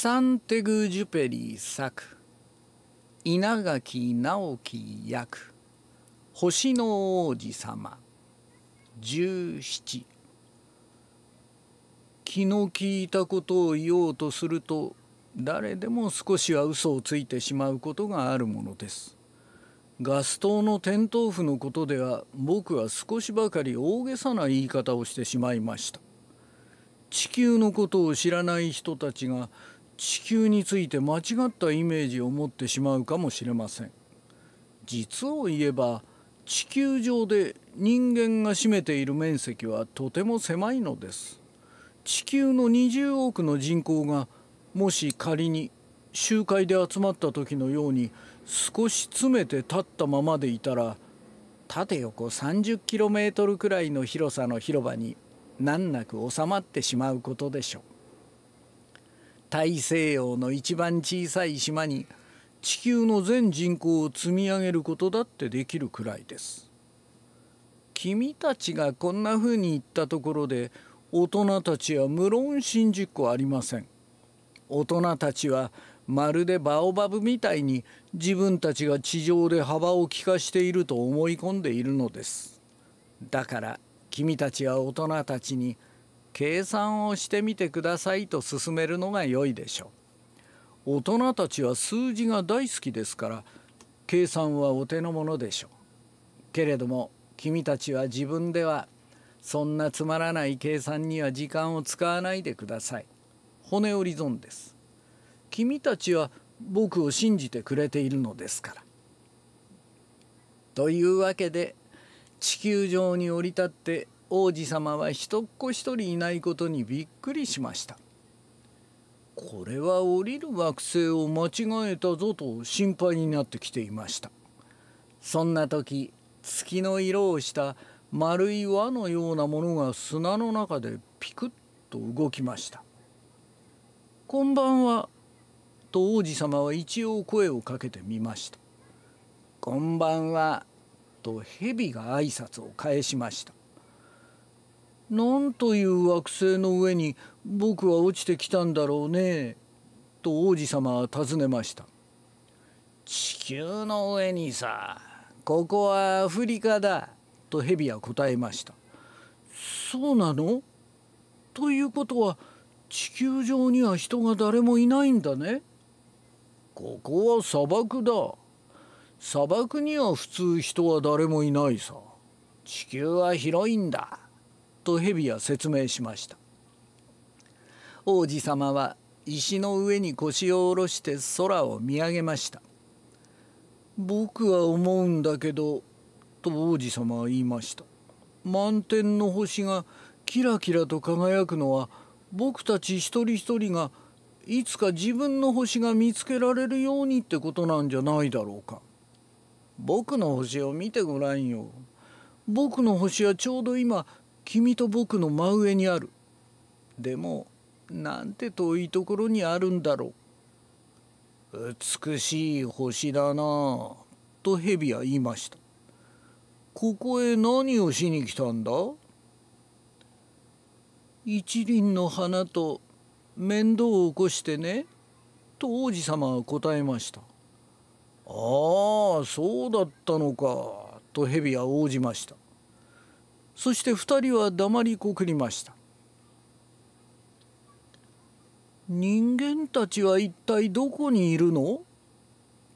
サンテグジュペリ作稲垣直樹役星の王子様17気の利いたことを言おうとすると誰でも少しは嘘をついてしまうことがあるものですガス灯の点灯譜のことでは僕は少しばかり大げさな言い方をしてしまいました地球のことを知らない人たちが地球について間違ったイメージを持ってしまうかもしれません実を言えば地球上で人間が占めている面積はとても狭いのです地球の20億の人口がもし仮に集会で集まった時のように少し詰めて立ったままでいたら縦横3 0トルくらいの広さの広場に難なく収まってしまうことでしょう。大西洋の一番小さい島に地球の全人口を積み上げることだってできるくらいです君たちがこんな風に言ったところで大人たちは無論信じっこありません大人たちはまるでバオバブみたいに自分たちが地上で幅を利かしていると思い込んでいるのですだから君たちは大人たちに「計算をしてみてくださいと勧めるのが良いでしょう大人たちは数字が大好きですから計算はお手のものでしょうけれども君たちは自分ではそんなつまらない計算には時間を使わないでください骨折り損です君たちは僕を信じてくれているのですからというわけで地球上に降り立って王子様は一っ子一人いないことにびっくりしましたこれは降りる惑星を間違えたぞと心配になってきていましたそんな時月の色をした丸い輪のようなものが砂の中でピクッと動きました「こんばんは」と王子様は一応声をかけてみました「こんばんは」と蛇が挨拶を返しましたなんという惑星の上に僕は落ちてきたんだろうね」と王子様は尋ねました「地球の上にさここはアフリカだ」とヘビは答えました「そうなのということは地球上には人が誰もいないんだね」「ここは砂漠だ」砂漠には普通人は誰もいないさ地球は広いんだと蛇は説明しました王子様は石の上に腰を下ろして空を見上げました僕は思うんだけどと王子様は言いました満天の星がキラキラと輝くのは僕たち一人一人がいつか自分の星が見つけられるようにってことなんじゃないだろうか僕の星を見てごらんよ僕の星はちょうど今君と僕の真上にあるでもなんて遠いところにあるんだろう美しい星だなと蛇は言いましたここへ何をしに来たんだ一輪の花と面倒を起こしてねと王子様は答えましたああそうだったのかと蛇は応じましたそして2人は黙りこくりました人間たちは一体どこにいるの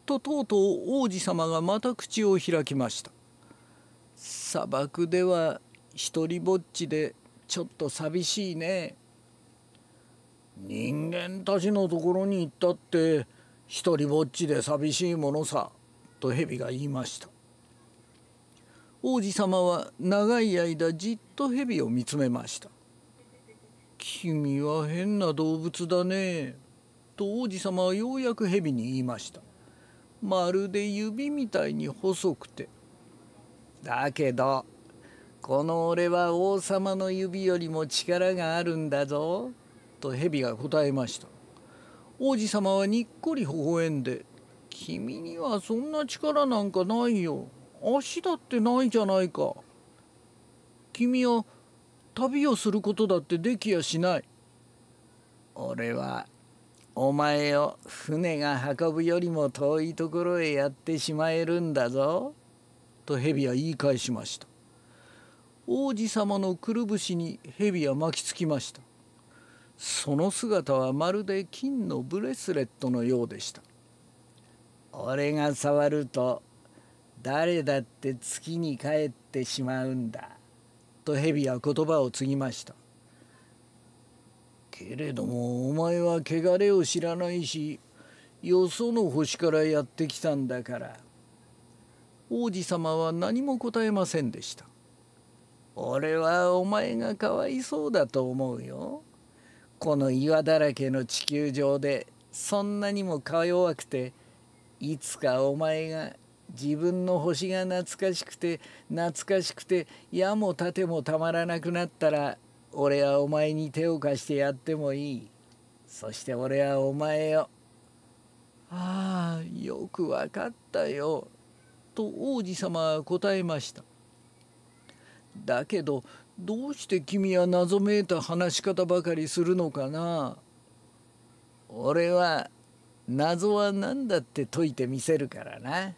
ととうとう王子様がまた口を開きました砂漠では一りぼっちでちょっと寂しいね人間たちのところに行ったって一りぼっちで寂しいものさと蛇が言いました王子様は長い間じっと蛇を見つめました君は変な動物だねと王子様はようやく蛇に言いましたまるで指みたいに細くてだけどこの俺は王様の指よりも力があるんだぞと蛇が答えました王子様はにっこり微笑んで君にはそんな力なんかないよ足だってないじゃないか君は旅をすることだってできやしない俺はお前を船が運ぶよりも遠いところへやってしまえるんだぞ」と蛇は言い返しました王子様のくるぶしに蛇は巻きつきましたその姿はまるで金のブレスレットのようでした俺が触ると誰だって月に帰ってしまうんだ」と蛇は言葉を継ぎましたけれどもお前は汚れを知らないしよその星からやってきたんだから王子様は何も答えませんでした俺はお前がかわいそうだと思うよこの岩だらけの地球上でそんなにもか弱くていつかお前が自分の星が懐かしくて懐かしくて矢も盾もたまらなくなったら俺はお前に手を貸してやってもいいそして俺はお前よああよくわかったよと王子様は答えましただけどどうして君は謎めいた話し方ばかりするのかな俺は謎は何だって解いてみせるからな。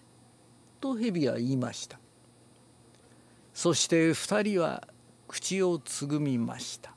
と蛇は言いましたそして二人は口をつぐみました